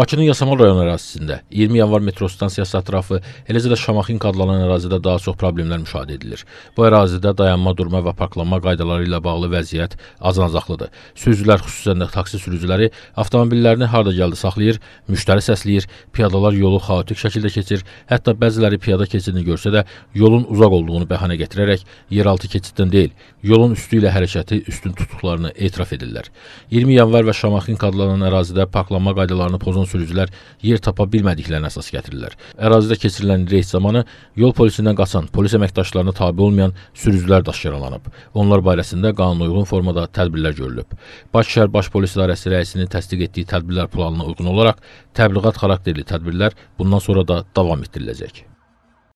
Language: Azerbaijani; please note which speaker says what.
Speaker 1: Bakının Yasamal rayon ərazisində 20 yanvar metro stansiyası ətrafı, eləcə də Şamaxinka adlanan ərazidə daha çox problemlər müşahidə edilir. Bu ərazidə dayanma, durma və parklanma qaydaları ilə bağlı vəziyyət azanacaqlıdır. Sürücülər, xüsusən də taksi sürücüləri avtomobillərini harda gəldi saxlayır, müştəri səsləyir, piyadalar yolu xaotik şəkildə keçir, hətta bəziləri piyada keçidini görsə də yolun uzaq olduğunu bəhanə gətirərək yeraltı keçiddən deyil, yolun üstü ilə hərəkəti üstün tutduqlarını etiraf edirlər. 20 yanvar və Şamaxinka adlanan ərazidə parklanma qaydalarını pozan sürücülər yer tapa bilmədiklərinə əsas gətirirlər. Ərazidə keçirilən reyd zamanı yol polisindən qaçan, polis əməkdaşlarına tabe olmayan sürücülər də aşkarlanıb. Onlar barəsində qanunuyğun formada tədbirlər görülüb. Bakı şəhər Baş Polis İdarəsi rəisinin təsdiq etdiyi tədbirlər planına uyğun olaraq təbliğat xarakterli tədbirlər bundan sonra da davam etdiriləcək.